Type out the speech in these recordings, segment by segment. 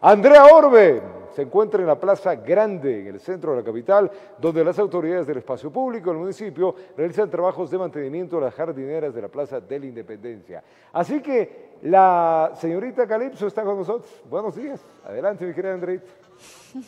Andrea Orbe se encuentra en la Plaza Grande, en el centro de la capital, donde las autoridades del espacio público del municipio realizan trabajos de mantenimiento de las jardineras de la Plaza de la Independencia. Así que la señorita Calipso está con nosotros. Buenos días. Adelante, mi querida Andrea.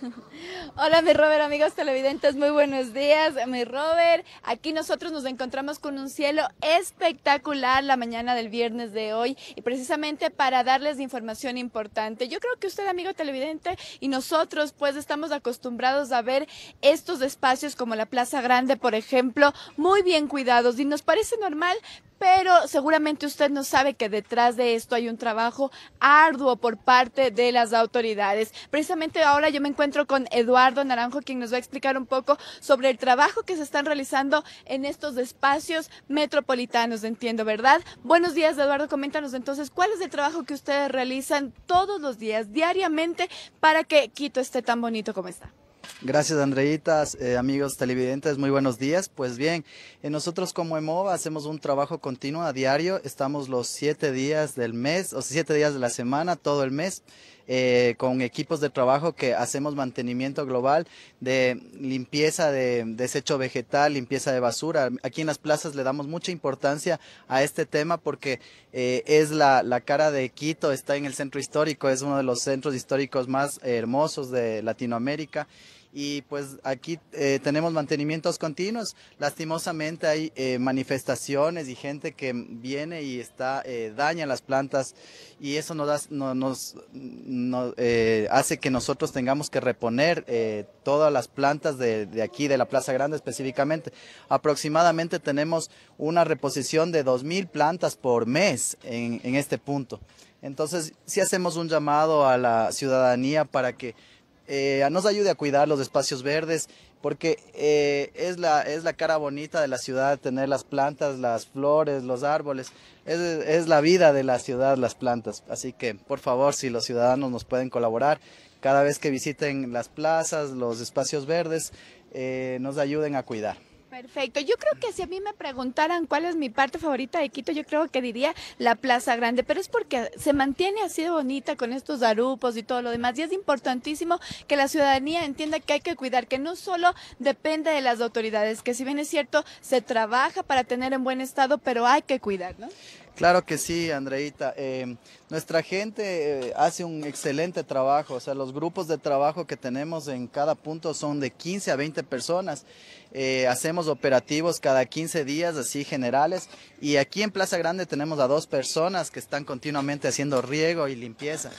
Hola, mi Robert, amigos televidentes, muy buenos días, mi Robert. Aquí nosotros nos encontramos con un cielo espectacular la mañana del viernes de hoy y precisamente para darles información importante. Yo creo que usted, amigo televidente, y nosotros pues estamos acostumbrados a ver estos espacios como la Plaza Grande, por ejemplo, muy bien cuidados y nos parece normal, pero seguramente usted no sabe que detrás de esto hay un trabajo arduo por parte de las autoridades. Precisamente ahora yo me encuentro con Eduardo Naranjo, quien nos va a explicar un poco sobre el trabajo que se están realizando en estos espacios metropolitanos, entiendo, ¿verdad? Buenos días, Eduardo, coméntanos entonces cuál es el trabajo que ustedes realizan todos los días, diariamente, para que Quito esté tan bonito como está. Gracias, Andreitas, eh, amigos televidentes, muy buenos días. Pues bien, nosotros como EMOVA hacemos un trabajo continuo a diario, estamos los siete días del mes, o siete días de la semana, todo el mes, eh, con equipos de trabajo que hacemos mantenimiento global de limpieza de desecho vegetal, limpieza de basura. Aquí en las plazas le damos mucha importancia a este tema porque eh, es la, cara de Quito, está en el centro histórico, es uno de los centros históricos más hermosos de Latinoamérica y pues aquí eh, tenemos mantenimientos continuos. Lastimosamente hay manifestaciones y gente que viene y está daña las plantas y eso nos, da, nos, eh, hace que nosotros tengamos que reponer eh, todas las plantas de, aquí, de la Plaza Grande específicamente. Aproximadamente tenemos una reposición de 2.000 plantas por mes en, este punto. Entonces, si hacemos un llamado a la ciudadanía para que eh, nos ayude a cuidar los espacios verdes porque eh, es, la, es la cara bonita de la ciudad, tener las plantas, las flores, los árboles, es, la vida de la ciudad, las plantas. Así que, por favor, si los ciudadanos nos pueden colaborar, cada vez que visiten las plazas, los espacios verdes, eh, nos ayuden a cuidar. Perfecto. Yo creo que si a mí me preguntaran cuál es mi parte favorita de Quito, yo creo que diría la Plaza Grande, pero es porque se mantiene así de bonita con estos arupos y todo lo demás. Y es importantísimo que la ciudadanía entienda que hay que cuidar, que no solo depende de las autoridades, que si bien es cierto, se trabaja para tener en buen estado, pero hay que cuidar, ¿no? Claro que sí, Andreita. Em, nuestra gente eh, hace un excelente trabajo. O sea, los grupos de trabajo que tenemos en cada punto son de 15 a 20 personas. Eh, hacemos operativos cada 15 días, así generales. Y aquí en Plaza Grande tenemos a dos personas que están continuamente haciendo riego y limpieza.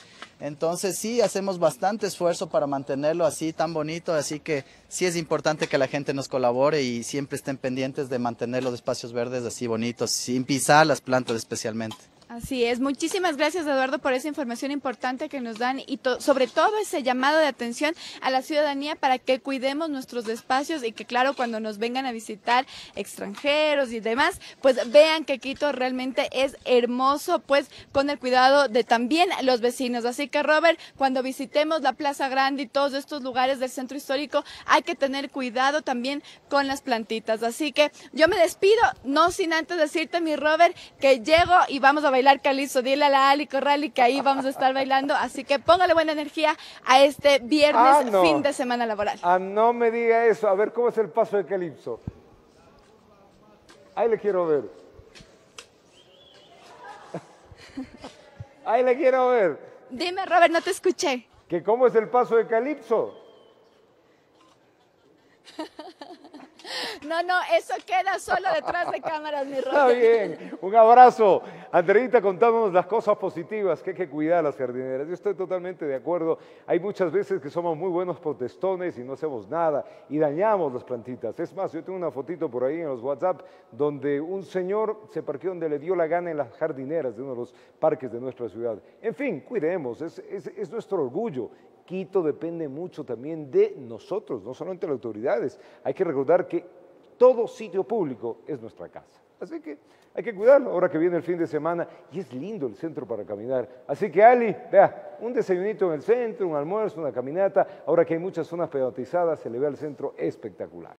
Entonces sí, hacemos bastante esfuerzo para mantenerlo así tan bonito, así que sí es importante que la gente nos colabore y siempre estén pendientes de mantener los espacios verdes así bonitos, sin pisar las plantas especialmente. Así es, muchísimas gracias Eduardo por esa información importante que nos dan y sobre todo ese llamado de atención a la ciudadanía para que cuidemos nuestros espacios y que claro cuando nos vengan a visitar extranjeros y demás, pues vean que Quito realmente es hermoso, pues con el cuidado de también los vecinos. Así que Robert, cuando visitemos la Plaza Grande y todos estos lugares del centro histórico, hay que tener cuidado también con las plantitas. Así que yo me despido, no sin antes decirte mi Robert que llego y vamos a bailar Calipso, calizo, dile a la Ali Corral y que ahí vamos a estar bailando. Así que póngale buena energía a este viernes ah, fin de semana laboral. Ah, no me diga eso. A ver, ¿cómo es el paso de calipso? Ahí le quiero ver. Ahí le quiero ver. Dime, Robert, no te escuché. ¿Que cómo es el paso de calipso? No, no, eso queda solo detrás de cámaras, mi rosa. Está bien, un abrazo. Andreita, contándonos las cosas positivas que hay que cuidar las jardineras. Yo estoy totalmente de acuerdo. Hay muchas veces que somos muy buenos protestones y no hacemos nada y dañamos las plantitas. Es más, yo tengo una fotito por ahí en los WhatsApp donde un señor se parqueó donde le dio la gana en las jardineras de uno de los parques de nuestra ciudad. En fin, cuidemos, es nuestro orgullo Quito depende mucho también de nosotros, no solamente de las autoridades. Hay que recordar que todo sitio público es nuestra casa. Así que hay que cuidarlo ahora que viene el fin de semana y es lindo el centro para caminar. Así que Ali, vea, un desayunito en el centro, un almuerzo, una caminata. Ahora que hay muchas zonas pedotizadas, se le ve al centro espectacular.